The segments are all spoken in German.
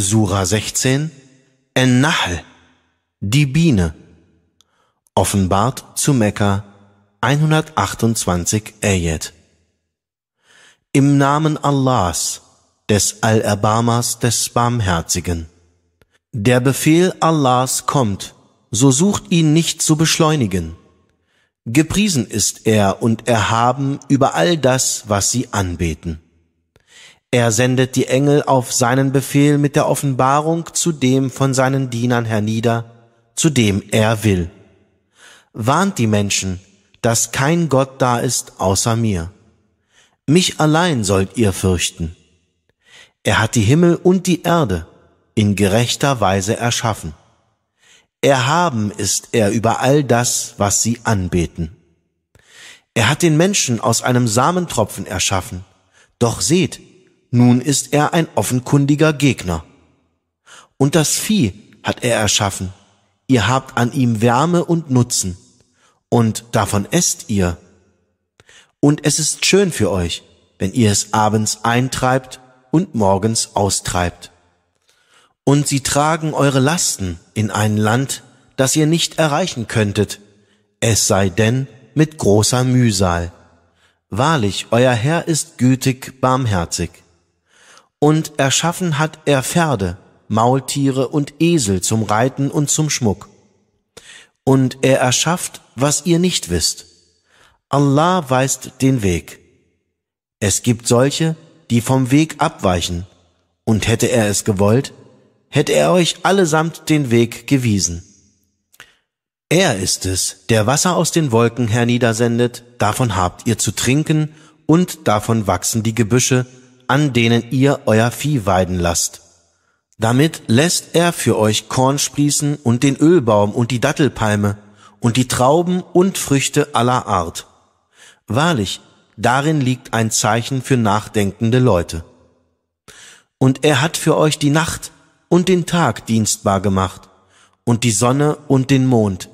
Sura 16, En-Nahl, die Biene, offenbart zu Mekka 128 Ayat. Im Namen Allahs, des Allerbarmers, des Barmherzigen. Der Befehl Allahs kommt, so sucht ihn nicht zu beschleunigen. Gepriesen ist er und erhaben über all das, was sie anbeten. Er sendet die Engel auf seinen Befehl mit der Offenbarung zu dem von seinen Dienern hernieder, zu dem er will. Warnt die Menschen, dass kein Gott da ist außer mir. Mich allein sollt ihr fürchten. Er hat die Himmel und die Erde in gerechter Weise erschaffen. Erhaben ist er über all das, was sie anbeten. Er hat den Menschen aus einem Samentropfen erschaffen. Doch seht, nun ist er ein offenkundiger Gegner. Und das Vieh hat er erschaffen. Ihr habt an ihm Wärme und Nutzen. Und davon esst ihr. Und es ist schön für euch, wenn ihr es abends eintreibt und morgens austreibt. Und sie tragen eure Lasten in ein Land, das ihr nicht erreichen könntet, es sei denn mit großer Mühsal. Wahrlich, euer Herr ist gütig, barmherzig. Und erschaffen hat er Pferde, Maultiere und Esel zum Reiten und zum Schmuck. Und er erschafft, was ihr nicht wisst. Allah weist den Weg. Es gibt solche, die vom Weg abweichen, und hätte er es gewollt, hätte er euch allesamt den Weg gewiesen. Er ist es, der Wasser aus den Wolken herniedersendet, davon habt ihr zu trinken, und davon wachsen die Gebüsche, an denen ihr euer Vieh weiden lasst. Damit lässt er für euch Korn sprießen und den Ölbaum und die Dattelpalme und die Trauben und Früchte aller Art. Wahrlich, darin liegt ein Zeichen für nachdenkende Leute. Und er hat für euch die Nacht und den Tag dienstbar gemacht und die Sonne und den Mond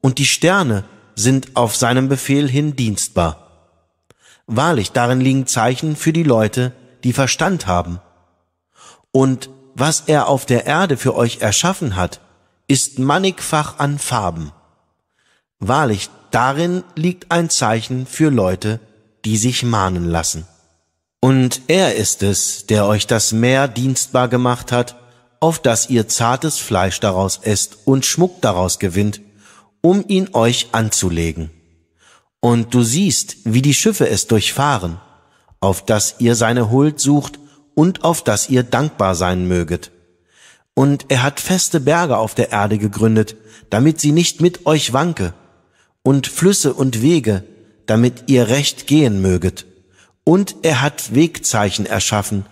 und die Sterne sind auf seinem Befehl hin dienstbar. Wahrlich, darin liegen Zeichen für die Leute, die Verstand haben. Und was er auf der Erde für euch erschaffen hat, ist mannigfach an Farben. Wahrlich, darin liegt ein Zeichen für Leute, die sich mahnen lassen. Und er ist es, der euch das Meer dienstbar gemacht hat, auf das ihr zartes Fleisch daraus esst und Schmuck daraus gewinnt, um ihn euch anzulegen. Und du siehst, wie die Schiffe es durchfahren auf das ihr seine Huld sucht und auf das ihr dankbar sein möget. Und er hat feste Berge auf der Erde gegründet, damit sie nicht mit euch wanke, und Flüsse und Wege, damit ihr recht gehen möget. Und er hat Wegzeichen erschaffen,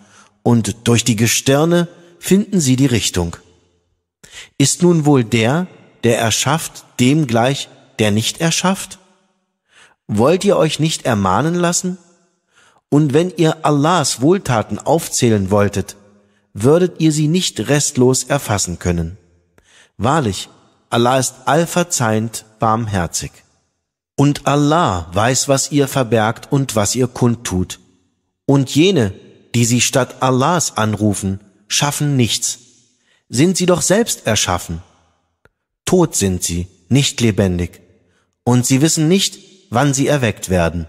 und durch die Gestirne finden sie die Richtung. Ist nun wohl der, der erschafft, dem gleich, der nicht erschafft? Wollt ihr euch nicht ermahnen lassen? Und wenn ihr Allahs Wohltaten aufzählen wolltet, würdet ihr sie nicht restlos erfassen können. Wahrlich, Allah ist allverzeihend, barmherzig. Und Allah weiß, was ihr verbergt und was ihr kundtut. Und jene, die sie statt Allahs anrufen, schaffen nichts. Sind sie doch selbst erschaffen. Tot sind sie, nicht lebendig. Und sie wissen nicht, wann sie erweckt werden.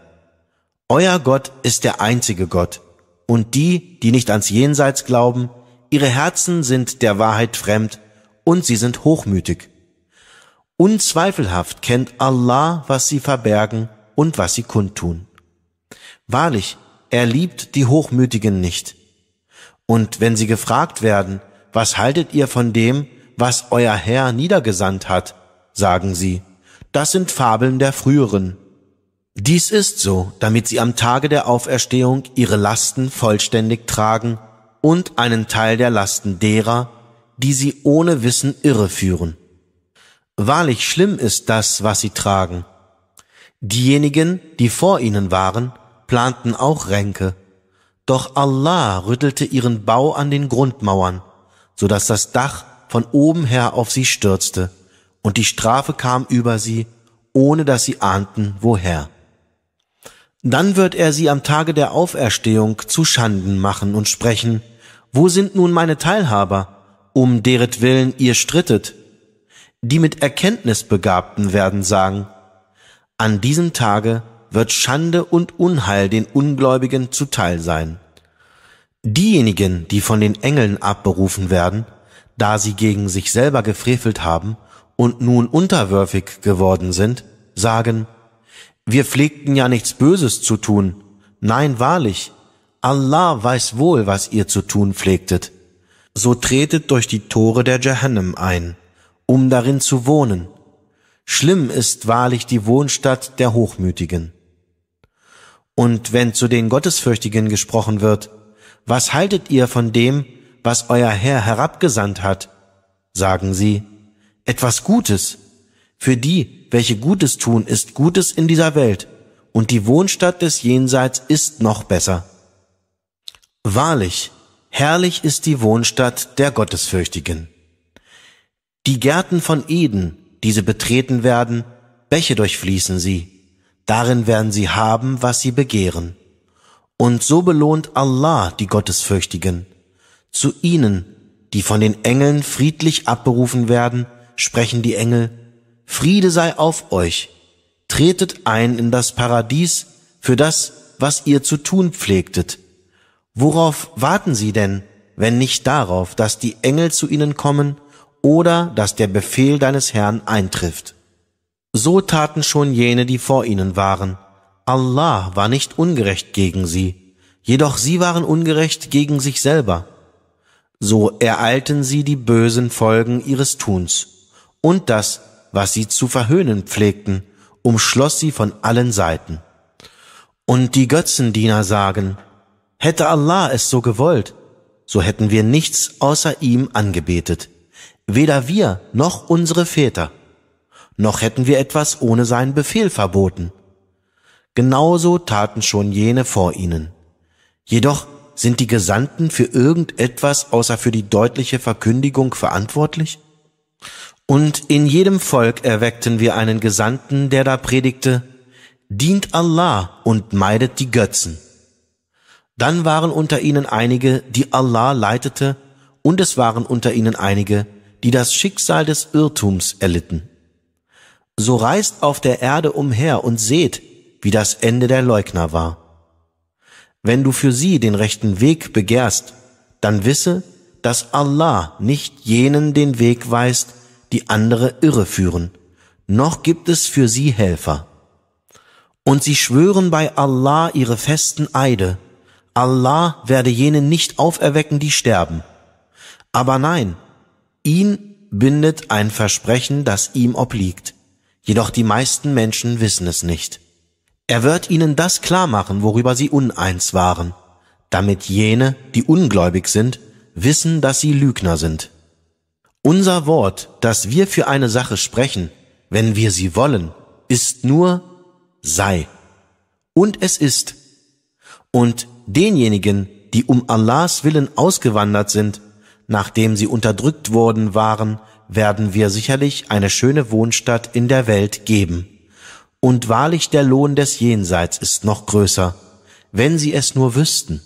Euer Gott ist der einzige Gott, und die, die nicht ans Jenseits glauben, ihre Herzen sind der Wahrheit fremd, und sie sind hochmütig. Unzweifelhaft kennt Allah, was sie verbergen und was sie kundtun. Wahrlich, er liebt die Hochmütigen nicht. Und wenn sie gefragt werden, was haltet ihr von dem, was euer Herr niedergesandt hat, sagen sie, das sind Fabeln der früheren. Dies ist so, damit sie am Tage der Auferstehung ihre Lasten vollständig tragen und einen Teil der Lasten derer, die sie ohne Wissen irreführen. Wahrlich schlimm ist das, was sie tragen. Diejenigen, die vor ihnen waren, planten auch Ränke, doch Allah rüttelte ihren Bau an den Grundmauern, so dass das Dach von oben her auf sie stürzte, und die Strafe kam über sie, ohne dass sie ahnten, woher. Dann wird er sie am Tage der Auferstehung zu Schanden machen und sprechen, wo sind nun meine Teilhaber, um deretwillen ihr strittet? Die mit Erkenntnis Begabten werden sagen, an diesem Tage wird Schande und Unheil den Ungläubigen zuteil sein. Diejenigen, die von den Engeln abberufen werden, da sie gegen sich selber gefrevelt haben und nun unterwürfig geworden sind, sagen, wir pflegten ja nichts Böses zu tun. Nein, wahrlich, Allah weiß wohl, was ihr zu tun pflegtet. So tretet durch die Tore der Jahannam ein, um darin zu wohnen. Schlimm ist wahrlich die Wohnstadt der Hochmütigen. Und wenn zu den Gottesfürchtigen gesprochen wird, was haltet ihr von dem, was euer Herr herabgesandt hat? Sagen sie, etwas Gutes für die, welche Gutes tun, ist Gutes in dieser Welt, und die Wohnstadt des Jenseits ist noch besser. Wahrlich, herrlich ist die Wohnstadt der Gottesfürchtigen. Die Gärten von Eden, diese betreten werden, Bäche durchfließen sie, darin werden sie haben, was sie begehren. Und so belohnt Allah die Gottesfürchtigen. Zu ihnen, die von den Engeln friedlich abberufen werden, sprechen die Engel, Friede sei auf euch. Tretet ein in das Paradies für das, was ihr zu tun pflegtet. Worauf warten sie denn, wenn nicht darauf, dass die Engel zu ihnen kommen oder dass der Befehl deines Herrn eintrifft? So taten schon jene, die vor ihnen waren. Allah war nicht ungerecht gegen sie, jedoch sie waren ungerecht gegen sich selber. So ereilten sie die bösen Folgen ihres Tuns und das, was sie zu verhöhnen pflegten, umschloss sie von allen Seiten. Und die Götzendiener sagen, hätte Allah es so gewollt, so hätten wir nichts außer ihm angebetet, weder wir noch unsere Väter, noch hätten wir etwas ohne seinen Befehl verboten. Genauso taten schon jene vor ihnen. Jedoch sind die Gesandten für irgendetwas außer für die deutliche Verkündigung verantwortlich? Und in jedem Volk erweckten wir einen Gesandten, der da predigte, dient Allah und meidet die Götzen. Dann waren unter ihnen einige, die Allah leitete, und es waren unter ihnen einige, die das Schicksal des Irrtums erlitten. So reist auf der Erde umher und seht, wie das Ende der Leugner war. Wenn du für sie den rechten Weg begehrst, dann wisse, dass Allah nicht jenen den Weg weist, die andere irreführen, noch gibt es für sie Helfer. Und sie schwören bei Allah ihre festen Eide, Allah werde jene nicht auferwecken, die sterben. Aber nein, ihn bindet ein Versprechen, das ihm obliegt. Jedoch die meisten Menschen wissen es nicht. Er wird ihnen das klar machen, worüber sie uneins waren, damit jene, die ungläubig sind, wissen, dass sie Lügner sind. Unser Wort, das wir für eine Sache sprechen, wenn wir sie wollen, ist nur sei. Und es ist. Und denjenigen, die um Allahs Willen ausgewandert sind, nachdem sie unterdrückt worden waren, werden wir sicherlich eine schöne Wohnstadt in der Welt geben. Und wahrlich der Lohn des Jenseits ist noch größer, wenn sie es nur wüssten.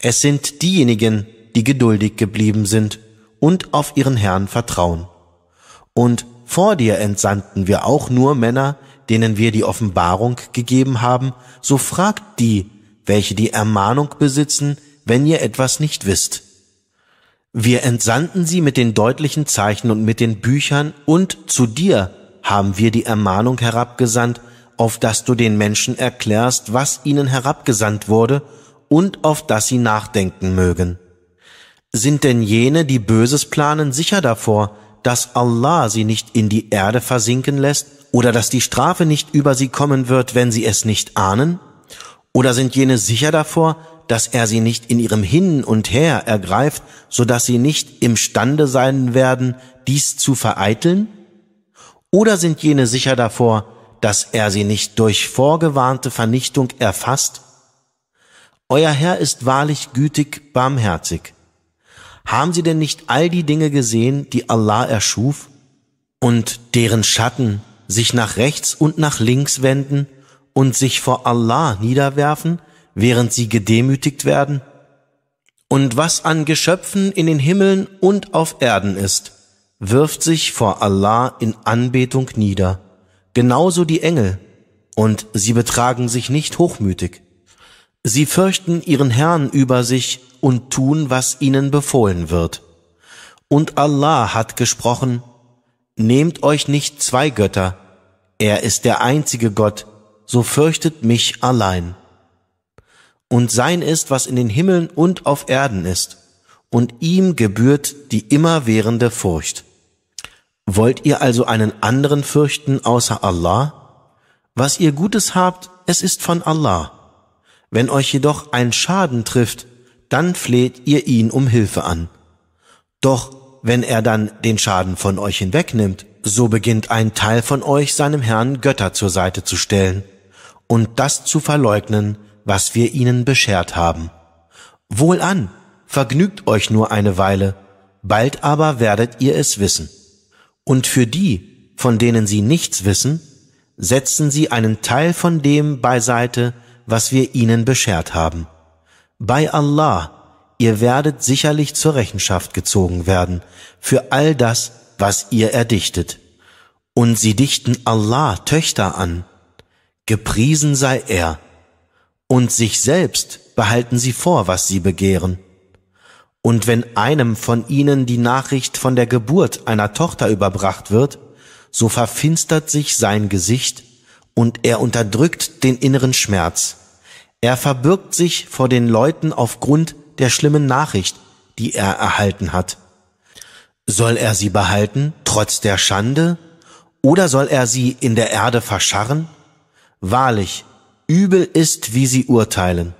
Es sind diejenigen, die geduldig geblieben sind und auf ihren Herrn vertrauen. Und vor dir entsandten wir auch nur Männer, denen wir die Offenbarung gegeben haben, so fragt die, welche die Ermahnung besitzen, wenn ihr etwas nicht wisst. Wir entsandten sie mit den deutlichen Zeichen und mit den Büchern und zu dir haben wir die Ermahnung herabgesandt, auf dass du den Menschen erklärst, was ihnen herabgesandt wurde und auf dass sie nachdenken mögen. Sind denn jene, die Böses planen, sicher davor, dass Allah sie nicht in die Erde versinken lässt oder dass die Strafe nicht über sie kommen wird, wenn sie es nicht ahnen? Oder sind jene sicher davor, dass er sie nicht in ihrem Hin und Her ergreift, so dass sie nicht imstande sein werden, dies zu vereiteln? Oder sind jene sicher davor, dass er sie nicht durch vorgewarnte Vernichtung erfasst? Euer Herr ist wahrlich gütig, barmherzig. Haben sie denn nicht all die Dinge gesehen, die Allah erschuf und deren Schatten sich nach rechts und nach links wenden und sich vor Allah niederwerfen, während sie gedemütigt werden? Und was an Geschöpfen in den Himmeln und auf Erden ist, wirft sich vor Allah in Anbetung nieder, genauso die Engel, und sie betragen sich nicht hochmütig. Sie fürchten ihren Herrn über sich und tun, was ihnen befohlen wird. Und Allah hat gesprochen, Nehmt euch nicht zwei Götter, er ist der einzige Gott, so fürchtet mich allein. Und sein ist, was in den Himmeln und auf Erden ist, und ihm gebührt die immerwährende Furcht. Wollt ihr also einen anderen fürchten außer Allah? Was ihr Gutes habt, es ist von Allah wenn euch jedoch ein Schaden trifft, dann fleht ihr ihn um Hilfe an. Doch wenn er dann den Schaden von euch hinwegnimmt, so beginnt ein Teil von euch seinem Herrn Götter zur Seite zu stellen und das zu verleugnen, was wir ihnen beschert haben. Wohlan, vergnügt euch nur eine Weile, bald aber werdet ihr es wissen. Und für die, von denen sie nichts wissen, setzen sie einen Teil von dem beiseite, was wir ihnen beschert haben. Bei Allah, ihr werdet sicherlich zur Rechenschaft gezogen werden für all das, was ihr erdichtet. Und sie dichten Allah Töchter an. Gepriesen sei er. Und sich selbst behalten sie vor, was sie begehren. Und wenn einem von ihnen die Nachricht von der Geburt einer Tochter überbracht wird, so verfinstert sich sein Gesicht und er unterdrückt den inneren Schmerz. Er verbirgt sich vor den Leuten aufgrund der schlimmen Nachricht, die er erhalten hat. Soll er sie behalten, trotz der Schande, oder soll er sie in der Erde verscharren? Wahrlich, übel ist, wie sie urteilen.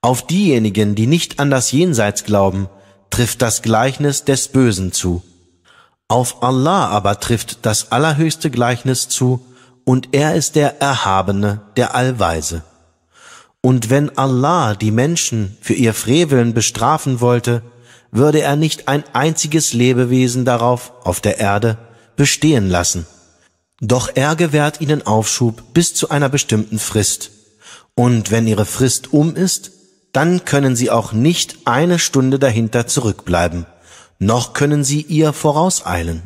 Auf diejenigen, die nicht an das Jenseits glauben, trifft das Gleichnis des Bösen zu. Auf Allah aber trifft das allerhöchste Gleichnis zu, und er ist der Erhabene, der Allweise. Und wenn Allah die Menschen für ihr Freveln bestrafen wollte, würde er nicht ein einziges Lebewesen darauf, auf der Erde, bestehen lassen. Doch er gewährt ihnen Aufschub bis zu einer bestimmten Frist. Und wenn ihre Frist um ist, dann können sie auch nicht eine Stunde dahinter zurückbleiben, noch können sie ihr vorauseilen.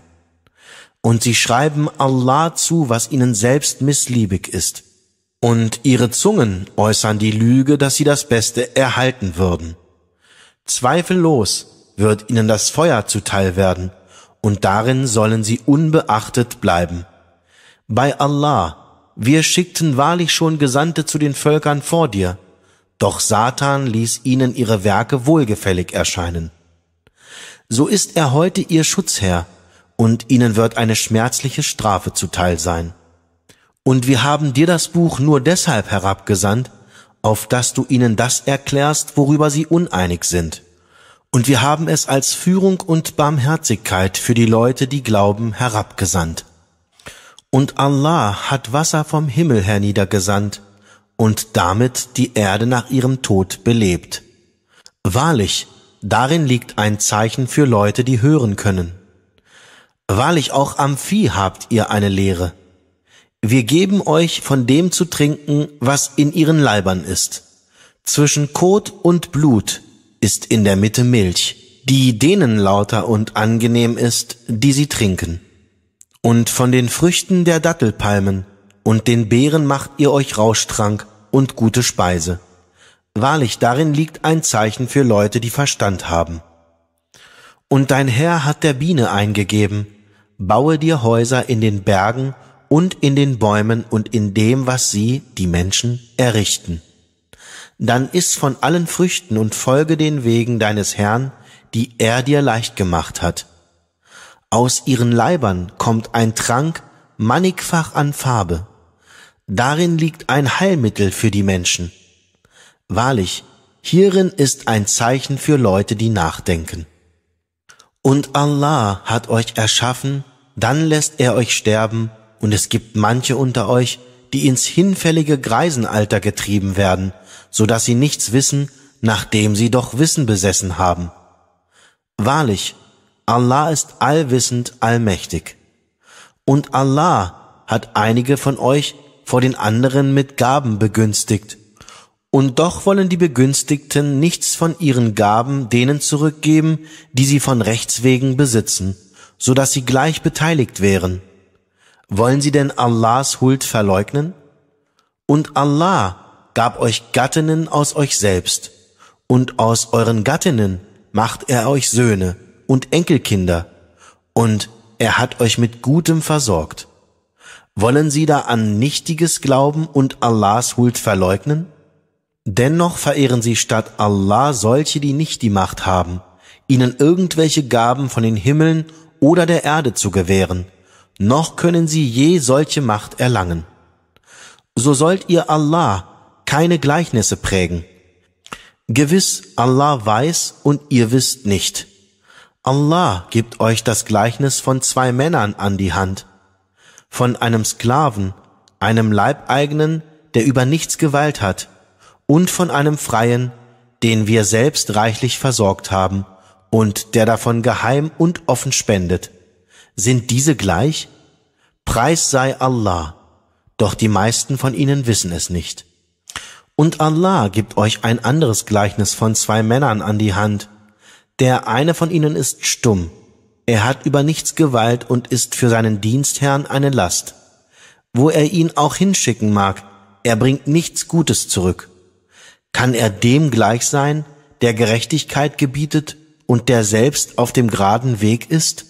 Und sie schreiben Allah zu, was ihnen selbst missliebig ist und ihre Zungen äußern die Lüge, dass sie das Beste erhalten würden. Zweifellos wird ihnen das Feuer zuteil werden, und darin sollen sie unbeachtet bleiben. Bei Allah, wir schickten wahrlich schon Gesandte zu den Völkern vor dir, doch Satan ließ ihnen ihre Werke wohlgefällig erscheinen. So ist er heute ihr Schutzherr, und ihnen wird eine schmerzliche Strafe zuteil sein. Und wir haben dir das Buch nur deshalb herabgesandt, auf dass du ihnen das erklärst, worüber sie uneinig sind. Und wir haben es als Führung und Barmherzigkeit für die Leute, die glauben, herabgesandt. Und Allah hat Wasser vom Himmel herniedergesandt und damit die Erde nach ihrem Tod belebt. Wahrlich, darin liegt ein Zeichen für Leute, die hören können. Wahrlich auch am Vieh habt ihr eine Lehre. Wir geben euch von dem zu trinken, was in ihren Leibern ist. Zwischen Kot und Blut ist in der Mitte Milch, die denen lauter und angenehm ist, die sie trinken. Und von den Früchten der Dattelpalmen und den Beeren macht ihr euch Rauschtrank und gute Speise. Wahrlich, darin liegt ein Zeichen für Leute, die Verstand haben. Und dein Herr hat der Biene eingegeben, baue dir Häuser in den Bergen und in den Bäumen und in dem, was sie, die Menschen, errichten. Dann iss von allen Früchten und folge den Wegen deines Herrn, die er dir leicht gemacht hat. Aus ihren Leibern kommt ein Trank mannigfach an Farbe. Darin liegt ein Heilmittel für die Menschen. Wahrlich, hierin ist ein Zeichen für Leute, die nachdenken. Und Allah hat euch erschaffen, dann lässt er euch sterben und es gibt manche unter euch, die ins hinfällige Greisenalter getrieben werden, so dass sie nichts wissen, nachdem sie doch Wissen besessen haben. Wahrlich, Allah ist allwissend, allmächtig. Und Allah hat einige von euch vor den anderen mit Gaben begünstigt. Und doch wollen die Begünstigten nichts von ihren Gaben denen zurückgeben, die sie von Rechts wegen besitzen, so dass sie gleich beteiligt wären. Wollen sie denn Allahs Huld verleugnen? Und Allah gab euch Gattinnen aus euch selbst, und aus euren Gattinnen macht er euch Söhne und Enkelkinder, und er hat euch mit Gutem versorgt. Wollen sie da an Nichtiges glauben und Allahs Huld verleugnen? Dennoch verehren sie statt Allah solche, die nicht die Macht haben, ihnen irgendwelche Gaben von den Himmeln oder der Erde zu gewähren – noch können sie je solche Macht erlangen. So sollt ihr Allah keine Gleichnisse prägen. Gewiss, Allah weiß und ihr wisst nicht. Allah gibt euch das Gleichnis von zwei Männern an die Hand, von einem Sklaven, einem Leibeigenen, der über nichts Gewalt hat, und von einem Freien, den wir selbst reichlich versorgt haben und der davon geheim und offen spendet. Sind diese gleich? Preis sei Allah, doch die meisten von ihnen wissen es nicht. Und Allah gibt euch ein anderes Gleichnis von zwei Männern an die Hand. Der eine von ihnen ist stumm, er hat über nichts Gewalt und ist für seinen Dienstherrn eine Last. Wo er ihn auch hinschicken mag, er bringt nichts Gutes zurück. Kann er dem gleich sein, der Gerechtigkeit gebietet und der selbst auf dem geraden Weg ist?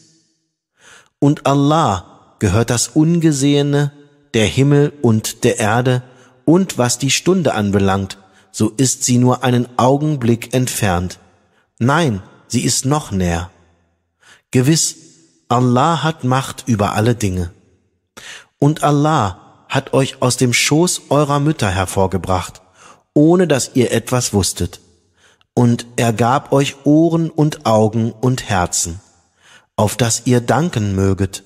Und Allah gehört das Ungesehene, der Himmel und der Erde, und was die Stunde anbelangt, so ist sie nur einen Augenblick entfernt. Nein, sie ist noch näher. Gewiss, Allah hat Macht über alle Dinge. Und Allah hat euch aus dem Schoß eurer Mütter hervorgebracht, ohne dass ihr etwas wusstet. Und er gab euch Ohren und Augen und Herzen auf das ihr danken möget.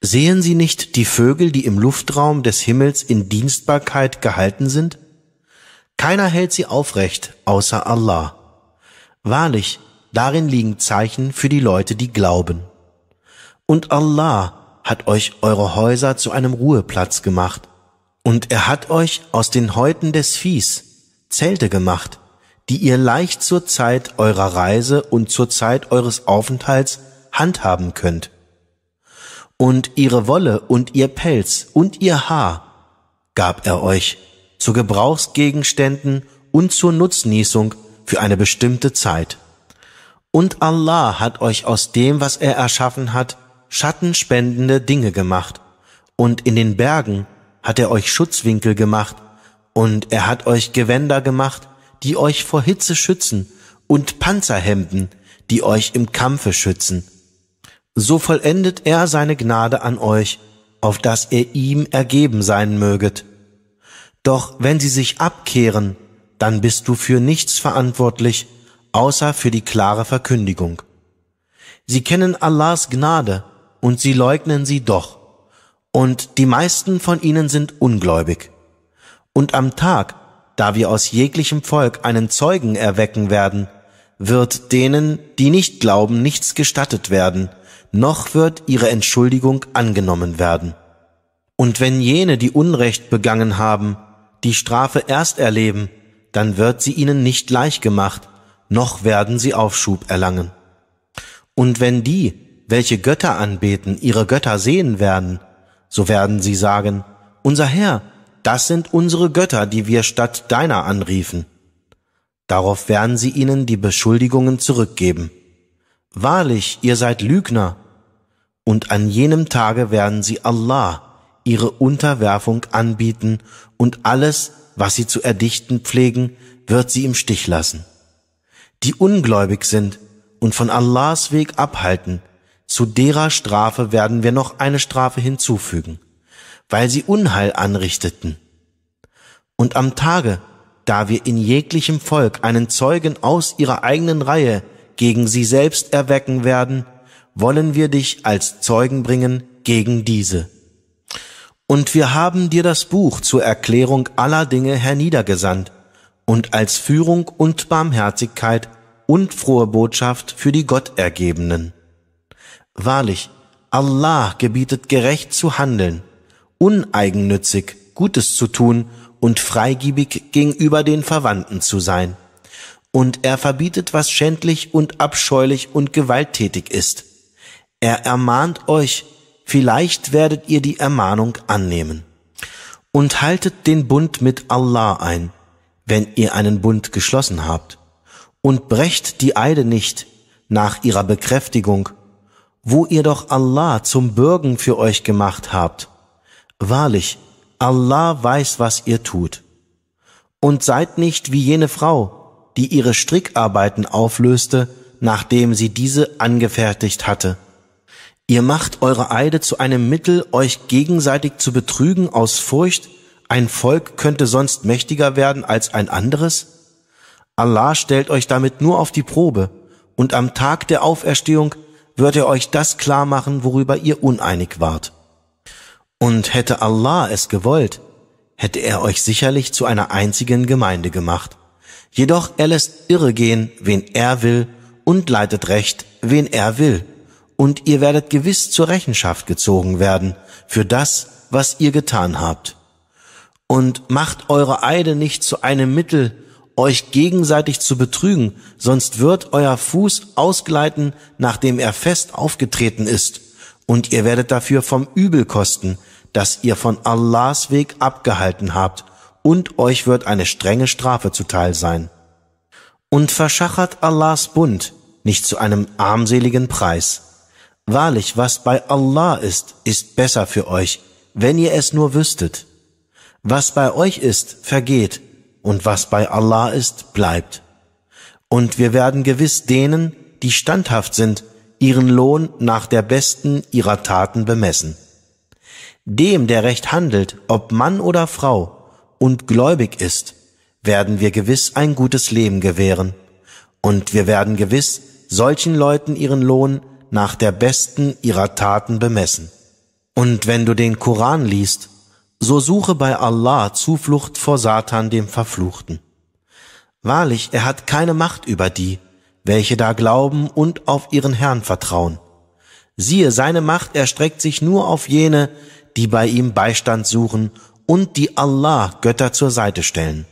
Sehen Sie nicht die Vögel, die im Luftraum des Himmels in Dienstbarkeit gehalten sind? Keiner hält sie aufrecht, außer Allah. Wahrlich, darin liegen Zeichen für die Leute, die glauben. Und Allah hat euch eure Häuser zu einem Ruheplatz gemacht, und er hat euch aus den Häuten des Viehs Zelte gemacht, die ihr leicht zur Zeit eurer Reise und zur Zeit eures Aufenthalts handhaben könnt. Und ihre Wolle und ihr Pelz und ihr Haar gab er euch zu Gebrauchsgegenständen und zur Nutznießung für eine bestimmte Zeit. Und Allah hat euch aus dem, was er erschaffen hat, schattenspendende Dinge gemacht. Und in den Bergen hat er euch Schutzwinkel gemacht, und er hat euch Gewänder gemacht, die euch vor Hitze schützen, und Panzerhemden, die euch im Kampfe schützen so vollendet er seine Gnade an euch, auf dass ihr ihm ergeben sein möget. Doch wenn sie sich abkehren, dann bist du für nichts verantwortlich, außer für die klare Verkündigung. Sie kennen Allahs Gnade und sie leugnen sie doch, und die meisten von ihnen sind ungläubig. Und am Tag, da wir aus jeglichem Volk einen Zeugen erwecken werden, wird denen, die nicht glauben, nichts gestattet werden, noch wird ihre Entschuldigung angenommen werden. Und wenn jene, die Unrecht begangen haben, die Strafe erst erleben, dann wird sie ihnen nicht leicht gemacht, noch werden sie Aufschub erlangen. Und wenn die, welche Götter anbeten, ihre Götter sehen werden, so werden sie sagen, unser Herr, das sind unsere Götter, die wir statt deiner anriefen. Darauf werden sie ihnen die Beschuldigungen zurückgeben. Wahrlich, ihr seid Lügner, und an jenem Tage werden sie Allah ihre Unterwerfung anbieten und alles, was sie zu erdichten pflegen, wird sie im Stich lassen. Die ungläubig sind und von Allahs Weg abhalten, zu derer Strafe werden wir noch eine Strafe hinzufügen, weil sie Unheil anrichteten. Und am Tage, da wir in jeglichem Volk einen Zeugen aus ihrer eigenen Reihe gegen sie selbst erwecken werden, wollen wir dich als Zeugen bringen gegen diese. Und wir haben dir das Buch zur Erklärung aller Dinge herniedergesandt und als Führung und Barmherzigkeit und frohe Botschaft für die Gottergebenen. Wahrlich, Allah gebietet gerecht zu handeln, uneigennützig Gutes zu tun und freigiebig gegenüber den Verwandten zu sein. Und er verbietet, was schändlich und abscheulich und gewalttätig ist er ermahnt euch, vielleicht werdet ihr die Ermahnung annehmen. Und haltet den Bund mit Allah ein, wenn ihr einen Bund geschlossen habt, und brecht die Eide nicht nach ihrer Bekräftigung, wo ihr doch Allah zum Bürgen für euch gemacht habt. Wahrlich, Allah weiß, was ihr tut. Und seid nicht wie jene Frau, die ihre Strickarbeiten auflöste, nachdem sie diese angefertigt hatte Ihr macht eure Eide zu einem Mittel, euch gegenseitig zu betrügen aus Furcht, ein Volk könnte sonst mächtiger werden als ein anderes? Allah stellt euch damit nur auf die Probe, und am Tag der Auferstehung wird er euch das klar machen, worüber ihr uneinig wart. Und hätte Allah es gewollt, hätte er euch sicherlich zu einer einzigen Gemeinde gemacht. Jedoch er lässt irre gehen, wen er will, und leitet recht, wen er will und ihr werdet gewiss zur Rechenschaft gezogen werden für das, was ihr getan habt. Und macht eure Eide nicht zu einem Mittel, euch gegenseitig zu betrügen, sonst wird euer Fuß ausgleiten, nachdem er fest aufgetreten ist, und ihr werdet dafür vom Übel kosten, das ihr von Allahs Weg abgehalten habt, und euch wird eine strenge Strafe zuteil sein. Und verschachert Allahs Bund nicht zu einem armseligen Preis, Wahrlich, was bei Allah ist, ist besser für euch, wenn ihr es nur wüsstet. Was bei euch ist, vergeht, und was bei Allah ist, bleibt. Und wir werden gewiss denen, die standhaft sind, ihren Lohn nach der besten ihrer Taten bemessen. Dem, der recht handelt, ob Mann oder Frau, und gläubig ist, werden wir gewiss ein gutes Leben gewähren, und wir werden gewiss solchen Leuten ihren Lohn nach der besten ihrer Taten bemessen. Und wenn du den Koran liest, so suche bei Allah Zuflucht vor Satan dem Verfluchten. Wahrlich, er hat keine Macht über die, welche da glauben und auf ihren Herrn vertrauen. Siehe, seine Macht erstreckt sich nur auf jene, die bei ihm Beistand suchen und die Allah Götter zur Seite stellen.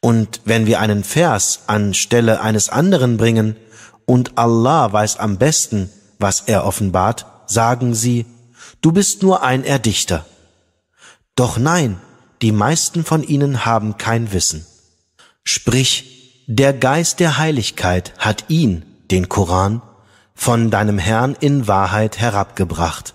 Und wenn wir einen Vers anstelle eines anderen bringen, und Allah weiß am besten, was er offenbart, sagen sie, du bist nur ein Erdichter. Doch nein, die meisten von ihnen haben kein Wissen. Sprich, der Geist der Heiligkeit hat ihn, den Koran, von deinem Herrn in Wahrheit herabgebracht,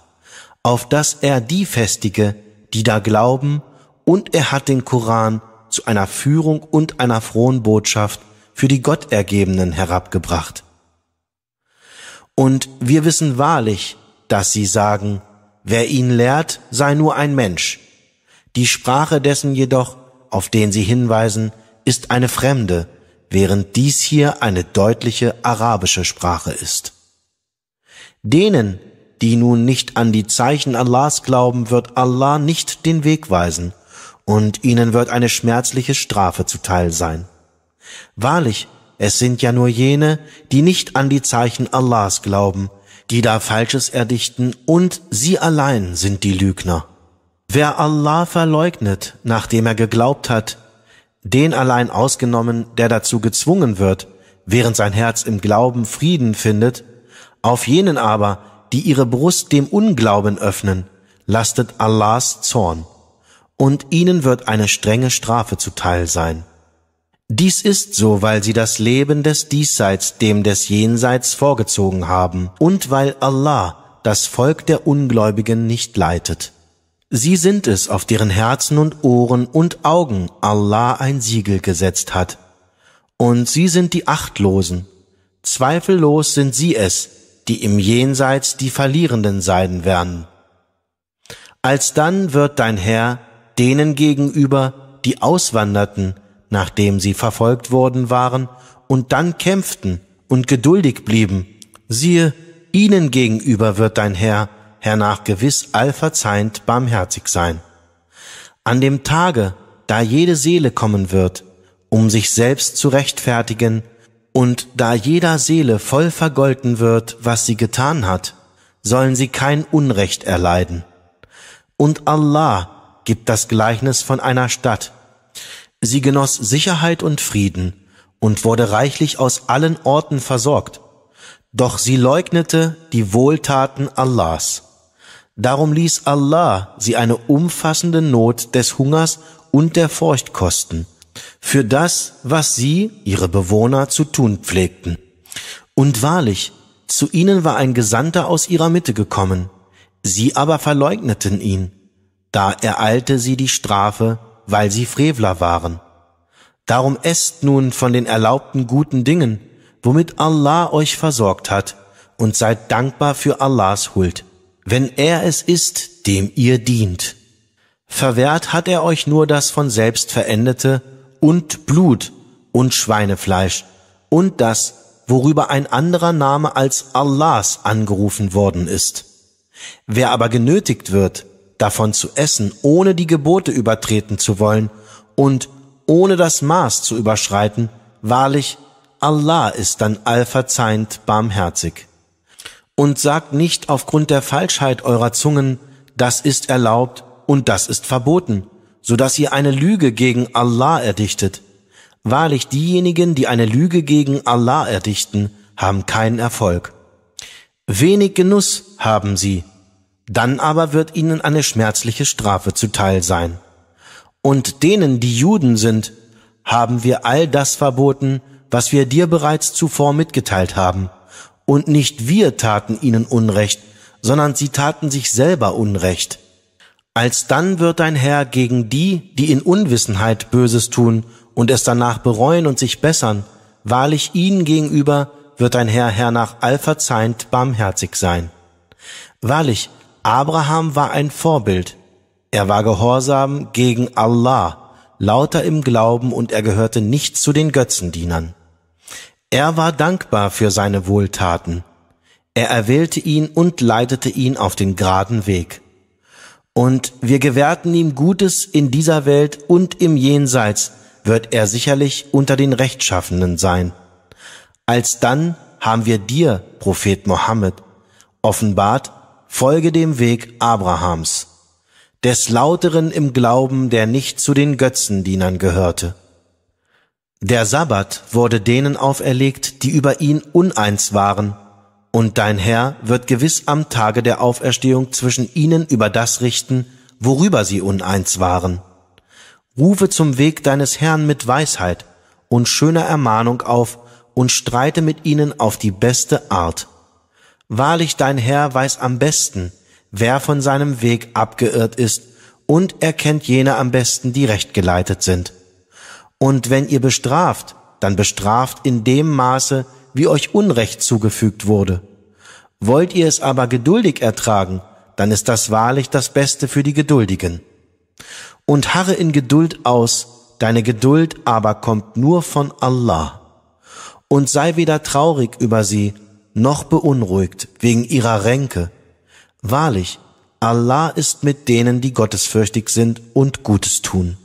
auf dass er die festige, die da glauben, und er hat den Koran zu einer Führung und einer frohen Botschaft für die Gottergebenen herabgebracht. Und wir wissen wahrlich, dass sie sagen, wer ihn lehrt, sei nur ein Mensch. Die Sprache dessen jedoch, auf den sie hinweisen, ist eine fremde, während dies hier eine deutliche arabische Sprache ist. Denen, die nun nicht an die Zeichen Allahs glauben, wird Allah nicht den Weg weisen, und ihnen wird eine schmerzliche Strafe zuteil sein. Wahrlich, es sind ja nur jene, die nicht an die Zeichen Allahs glauben, die da Falsches erdichten, und sie allein sind die Lügner. Wer Allah verleugnet, nachdem er geglaubt hat, den allein ausgenommen, der dazu gezwungen wird, während sein Herz im Glauben Frieden findet, auf jenen aber, die ihre Brust dem Unglauben öffnen, lastet Allahs Zorn, und ihnen wird eine strenge Strafe zuteil sein. Dies ist so, weil sie das Leben des Diesseits dem des Jenseits vorgezogen haben und weil Allah das Volk der Ungläubigen nicht leitet. Sie sind es, auf deren Herzen und Ohren und Augen Allah ein Siegel gesetzt hat. Und sie sind die Achtlosen. Zweifellos sind sie es, die im Jenseits die Verlierenden sein werden. Alsdann wird dein Herr denen gegenüber, die auswanderten, nachdem sie verfolgt worden waren, und dann kämpften und geduldig blieben. Siehe, ihnen gegenüber wird dein Herr hernach gewiss allverzeihend barmherzig sein. An dem Tage, da jede Seele kommen wird, um sich selbst zu rechtfertigen, und da jeder Seele voll vergolten wird, was sie getan hat, sollen sie kein Unrecht erleiden. Und Allah gibt das Gleichnis von einer Stadt, Sie genoss Sicherheit und Frieden und wurde reichlich aus allen Orten versorgt. Doch sie leugnete die Wohltaten Allahs. Darum ließ Allah sie eine umfassende Not des Hungers und der Furcht kosten, für das, was sie, ihre Bewohner, zu tun pflegten. Und wahrlich, zu ihnen war ein Gesandter aus ihrer Mitte gekommen, sie aber verleugneten ihn. Da ereilte sie die Strafe, weil sie Frevler waren. Darum esst nun von den erlaubten guten Dingen, womit Allah euch versorgt hat, und seid dankbar für Allahs Huld, wenn er es ist, dem ihr dient. Verwehrt hat er euch nur das von selbst verendete und Blut und Schweinefleisch und das, worüber ein anderer Name als Allahs angerufen worden ist. Wer aber genötigt wird, davon zu essen, ohne die Gebote übertreten zu wollen und ohne das Maß zu überschreiten, wahrlich, Allah ist dann allverzeihend barmherzig. Und sagt nicht aufgrund der Falschheit eurer Zungen, das ist erlaubt und das ist verboten, so dass ihr eine Lüge gegen Allah erdichtet. Wahrlich diejenigen, die eine Lüge gegen Allah erdichten, haben keinen Erfolg. Wenig Genuss haben sie, dann aber wird ihnen eine schmerzliche Strafe zuteil sein. Und denen, die Juden sind, haben wir all das verboten, was wir dir bereits zuvor mitgeteilt haben. Und nicht wir taten ihnen Unrecht, sondern sie taten sich selber Unrecht. Alsdann wird dein Herr gegen die, die in Unwissenheit Böses tun und es danach bereuen und sich bessern, wahrlich ihnen gegenüber wird dein Herr hernach allverzeihend barmherzig sein. Wahrlich, Abraham war ein Vorbild. Er war gehorsam gegen Allah, lauter im Glauben und er gehörte nicht zu den Götzendienern. Er war dankbar für seine Wohltaten. Er erwählte ihn und leitete ihn auf den geraden Weg. Und wir gewährten ihm Gutes in dieser Welt und im Jenseits, wird er sicherlich unter den Rechtschaffenen sein. Alsdann haben wir dir, Prophet Mohammed, offenbart, folge dem Weg Abrahams, des Lauteren im Glauben, der nicht zu den Götzendienern gehörte. Der Sabbat wurde denen auferlegt, die über ihn uneins waren, und dein Herr wird gewiss am Tage der Auferstehung zwischen ihnen über das richten, worüber sie uneins waren. Rufe zum Weg deines Herrn mit Weisheit und schöner Ermahnung auf und streite mit ihnen auf die beste Art. Wahrlich dein Herr weiß am besten, wer von seinem Weg abgeirrt ist, und er kennt jene am besten, die recht geleitet sind. Und wenn ihr bestraft, dann bestraft in dem Maße, wie euch Unrecht zugefügt wurde. Wollt ihr es aber geduldig ertragen, dann ist das wahrlich das Beste für die Geduldigen. Und harre in Geduld aus, deine Geduld aber kommt nur von Allah. Und sei weder traurig über sie, noch beunruhigt wegen ihrer Ränke. Wahrlich, Allah ist mit denen, die gottesfürchtig sind und Gutes tun.